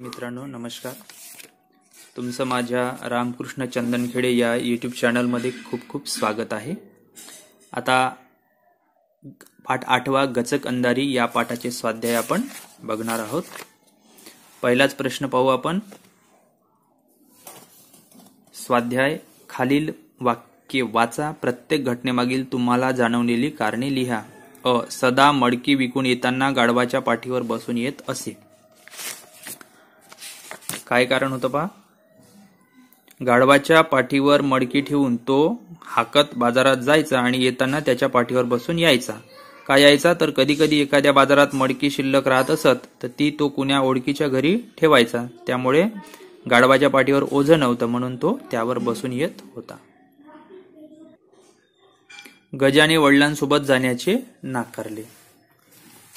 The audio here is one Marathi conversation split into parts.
मित्रांनो नमस्कार तुमचं माझ्या रामकृष्ण चंदनखेडे या यूट्यूब चॅनलमध्ये खूप खूप स्वागत आहे आता पाठ आठवा गचक अंधारी या पाठाचे स्वाध्याय आपण बघणार आहोत पहिलाच प्रश्न पाहू आपण स्वाध्याय खालील वाक्य वाचा प्रत्येक घटनेमागील तुम्हाला जाणवलेली कारणे लिहा अ सदा मडकी विकून येताना गाढवाच्या पाठीवर बसून येत असे काय कारण होतं पा गाढवाच्या पाठीवर मडकी ठेवून तो हाकत बाजारात जायचा आणि येताना त्याच्या पाठीवर बसून यायचा काय यायचा तर कधी कधी एखाद्या बाजारात मडकी शिल्लक राहत असत तर ती तो कुण्या ओळखीच्या घरी ठेवायचा त्यामुळे गाढवाच्या पाठीवर ओझ नव्हतं म्हणून तो त्यावर बसून येत होता गजाने वडिलांसोबत जाण्याचे नाकारले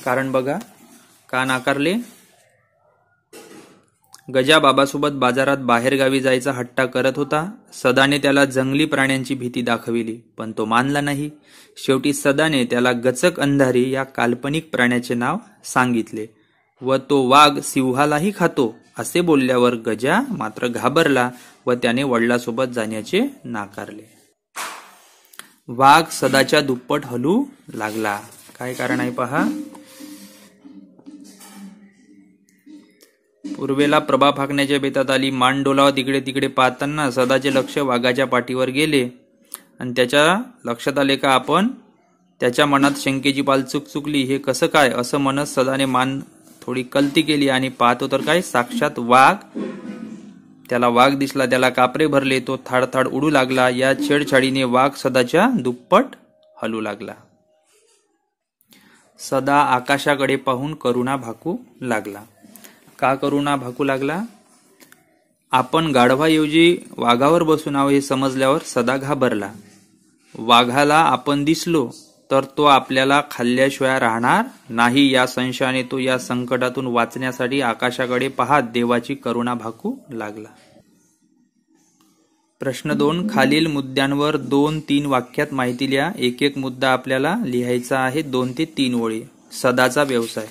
कारण बघा का नाकारले गजा बाबासोबत बाजारात बाहेरगावी जायचा हट्टा करत होता सदाने त्याला जंगली प्राण्यांची भीती दाखविली पण तो मानला नाही शेवटी सदाने त्याला गचक अंधारी या काल्पनिक प्राण्याचे नाव सांगितले व तो वाघ सिंहालाही खातो असे बोलल्यावर गजा मात्र घाबरला व त्याने वडिलासोबत जाण्याचे नाकारले वाघ सदाच्या दुप्पट हलू लागला काय कारण आहे पहा पूर्वेला प्रभा फाकण्याच्या बेतात आली मान डोलावा तिकडे तिकडे पाहताना सदाचे लक्ष वाघाच्या पाठीवर गेले आणि त्याच्या लक्षात आले का आपण त्याच्या मनात शंकेची पाल चुक चुकली हे कसं काय असं म्हणत सदाने मान थोडी कलती केली आणि पाहतो तर काय साक्षात वाघ त्याला वाघ दिसला त्याला कापरे भरले तो थाड उडू लागला या छेडछाडीने वाघ सदाच्या दुप्पट हलू लागला सदा आकाशाकडे पाहून करुणा भाकू लागला का करुणा भाकू लागला आपण गाढवाऐवजी वाघावर बसून आहो हे समजल्यावर सदा घाबरला वाघाला आपण दिसलो तर तो आपल्याला खाल्ल्याशिवाय राहणार नाही या संशयाने तो या संकटातून वाचण्यासाठी आकाशाकडे पाहत देवाची करुणा भाकू लागला प्रश्न दोन खालील मुद्द्यांवर दोन तीन वाक्यात माहिती लिहा एक एक मुद्दा आपल्याला लिहायचा आहे दोन ते तीन ओळी सदाचा व्यवसाय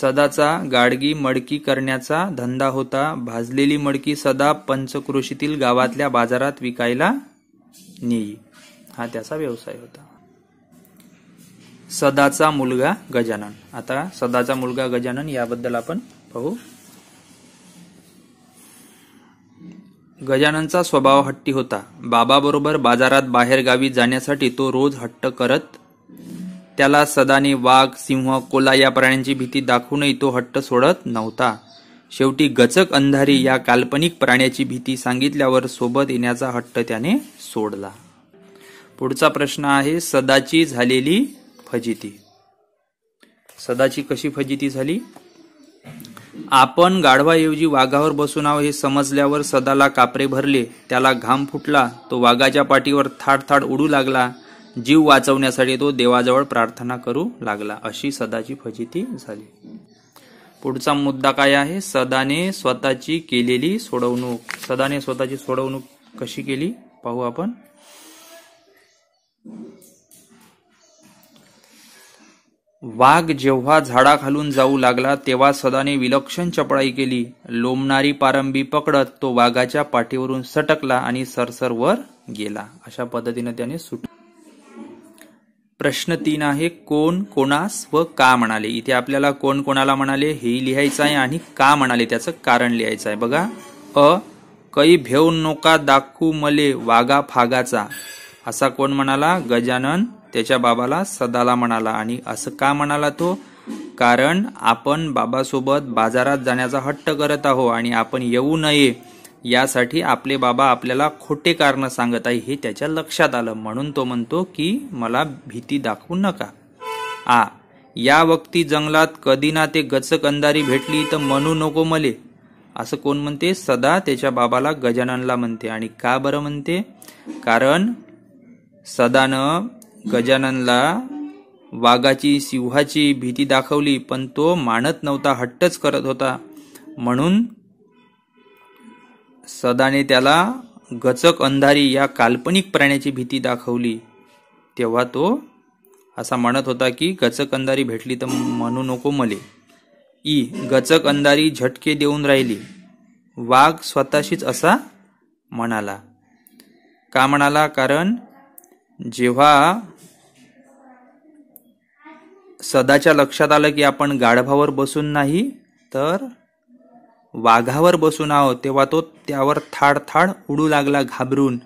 सदाचा गाडगी मडकी करण्याचा धंदा होता भाजलेली मडकी सदा पंचक्रोशीतील गावातल्या बाजारात विकायला नेई हा त्याचा व्यवसाय होता सदाचा मुलगा गजानन आता सदाचा मुलगा गजानन याबद्दल आपण पाहू गजाननचा स्वभाव हट्टी होता बाबाबरोबर बाजारात बाहेरगावी जाण्यासाठी तो रोज हट्ट करत त्याला सदाने वाघ सिंह कोला या प्राण्यांची भीती दाखवूनही तो हट्ट सोडत नव्हता शेवटी गचक अंधारी या काल्पनिक प्राण्याची भीती सांगितल्यावर सोबत येण्याचा हट्ट त्याने सोडला पुढचा प्रश्न आहे सदाची झालेली फजिती सदाची कशी फजिती झाली आपण गाढवाऐवजी वाघावर बसून आहो हे समजल्यावर सदाला कापरे भरले त्याला घाम फुटला तो वाघाच्या पाठीवर थाड थाड उडू लागला जीव वाचवण्यासाठी तो देवाजवळ प्रार्थना करू लागला अशी सदाची फजिती झाली पुढचा मुद्दा काय आहे सदाने स्वतःची केलेली सोडवणूक सदाने स्वतःची सोडवणूक कशी केली पाहू आपण वाघ जेव्हा झाडाखालून जाऊ लागला तेव्हा सदाने विलक्षण चपळाई केली लोमणारी पारंबी पकडत तो वाघाच्या पाठीवरून सटकला आणि सरसर वर गेला अशा पद्धतीने त्याने सुट प्रश्न तीन आहे कोण कोणास व का म्हणाले इथे आपल्याला कोण कोणाला म्हणाले हे लिहायचं आहे आणि का म्हणाले त्याचं कारण लिहायचं आहे बघा अ कै भेव नोका दाखू मले वागा फागाचा असा कोण म्हणाला गजानन त्याच्या बाबाला सदाला म्हणाला आणि असं का म्हणाला तो कारण आपण बाबासोबत बाजारात जाण्याचा हट्ट करत आहो आणि आपण येऊ नये यासाठी आपले बाबा आपल्याला खोटे कारण सांगत आहे हे त्याच्या लक्षात आलं म्हणून तो म्हणतो की मला भीती दाखवू नका आ या वक्ती जंगलात कधी ना ते गचक अंधारी भेटली तर म्हणू नको मले असं कोण म्हणते सदा त्याच्या बाबाला गजाननला म्हणते आणि का बरं म्हणते कारण सदानं गजाननला वाघाची सिंहाची भीती दाखवली पण तो मानत नव्हता हट्टच करत होता म्हणून सदाने त्याला गचक अंधारी या काल्पनिक प्राण्याची भीती दाखवली तेव्हा तो असा म्हणत होता की गचक अंधारी भेटली तर म्हणू नको मले ई गचक अंधारी झटके देऊन राहिली वाघ स्वतःशीच असा म्हणाला का म्हणाला कारण जेव्हा सदाच्या लक्षात आलं की आपण गाढभावर बसून नाही तर वाघावर बसून आहोत तेव्हा तो त्यावर थाड थाड उडू लागला घाबरून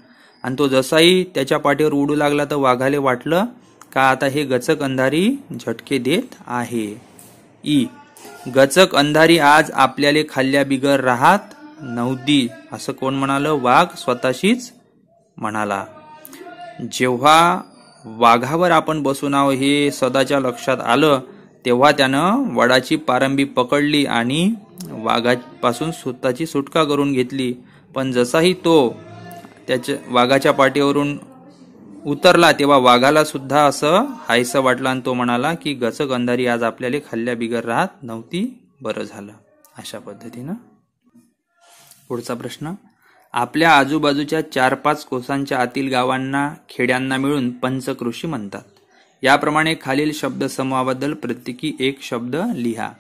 आणि तो जसाही त्याच्या पाठीवर उडू लागला तर वाघाले वाटलं का आता हे गचक अंधारी झटके देत आहे ई गचक अंधारी आज आपल्याले खाल्ल्या बिगर राहत नव्हती असं कोण म्हणालं वाघ स्वतःशीच म्हणाला जेव्हा वाघावर आपण बसून आहो हे सदाच्या लक्षात आलं तेव्हा त्यानं वडाची पारंबी पकडली आणि वाघापासून स्वतःची सुटका करून घेतली पण जसाही तो त्याच्या वाघाच्या पाठीवरून उतरला तेव्हा वाघाला सुद्धा असं हायसं वाटलं आणि तो म्हणाला की गचक अंधारी आज आपल्याला खाल्ल्या बिगर राहत नव्हती बरं झालं अशा पद्धतीनं पुढचा प्रश्न आपल्या आजूबाजूच्या चार पाच कोसांच्या आतील गावांना खेड्यांना मिळून पंचकृषी म्हणतात याप्रमाणे खालील शब्दसमूहाबद्दल प्रत्येकी एक शब्द लिहा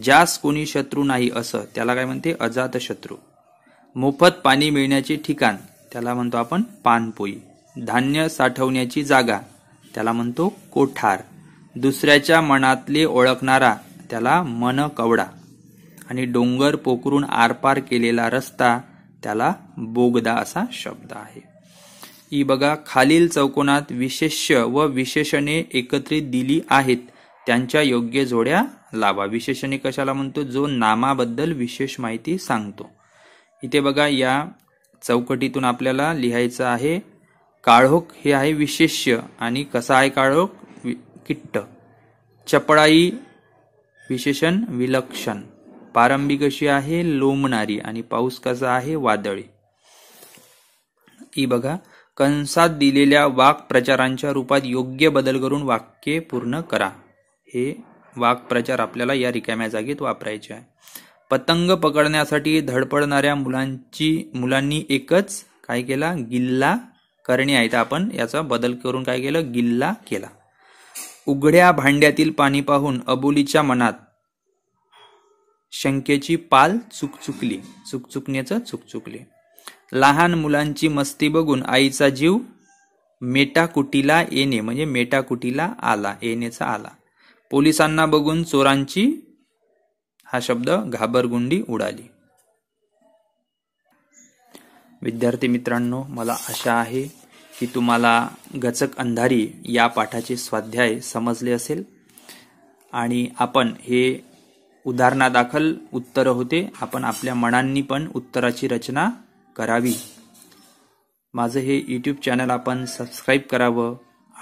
ज्यास कोणी शत्रू नाही असं त्याला काय म्हणते अजात शत्रू मोफत पाणी मिळण्याचे ठिकाण त्याला म्हणतो आपण पानपोई धान्य साठवण्याची जागा त्याला म्हणतो कोठार दुसऱ्याच्या मनातले ओळखणारा त्याला मन कवडा आणि डोंगर पोखरून आरपार केलेला रस्ता त्याला बोगदा असा शब्द आहे ई बघा खालील चौकोनात विशेष व विशेषणे एकत्रित दिली आहेत त्यांच्या योग्य जोड्या लावा विशेषणे कशाला म्हणतो जो नामाबद्दल विशेष माहिती सांगतो इथे बघा या चौकटीतून आपल्याला लिहायचं आहे काळोख हे आहे विशेष्य आणि कसा आहे काळोख किट्ट चपळाई विशेषण विलक्षण पारंबी कशी आहे लोमणारी आणि पाऊस कसा आहे वादळी ई बघा कंसात दिलेल्या प्रचारांच्या रूपात योग्य बदल करून वाक्य पूर्ण करा हे वाक्प्रचार आपल्याला या रिकाम्या जागेत वापरायचे आहे पतंग पकडण्यासाठी धडपडणाऱ्या मुलांची मुलांनी एकच काय केला गिल्ला करणे आहे आपण याचा बदल करून काय केलं गिल्ला केला उघड्या भांड्यातील पाणी पाहून अबोलीच्या मनात शंकेची पाल चुकचुकली चुकचुकण्याचं चुकचुकले लहान मुलांची मस्ती बघून आईचा जीव मेटाकुटीला येणे म्हणजे मेटाकुटीला आला येण्याचा आला पोलिसांना बघून चोरांची हा शब्द घाबरगुंडी उडाली विद्यार्थी मित्रांनो मला आशा आहे की तुम्हाला गचक अंधारी या पाठाचे स्वाध्याय समजले असेल आणि आपण हे उदाहरणादाखल उत्तर होते आपण आपल्या मनांनी पण उत्तराची रचना करावी माझं हे यूट्यूब चॅनल आपण सबस्क्राईब करावं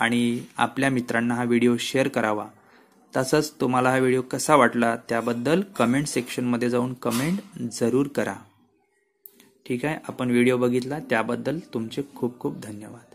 आणि आपल्या मित्रांना हा व्हिडिओ शेअर करावा तसंच तुम्हाला हा व्हिडिओ कसा वाटला त्याबद्दल कमेंट सेक्शनमध्ये जाऊन कमेंट जरूर करा ठीक आहे आपण व्हिडिओ बघितला त्याबद्दल तुमचे खूप खूप धन्यवाद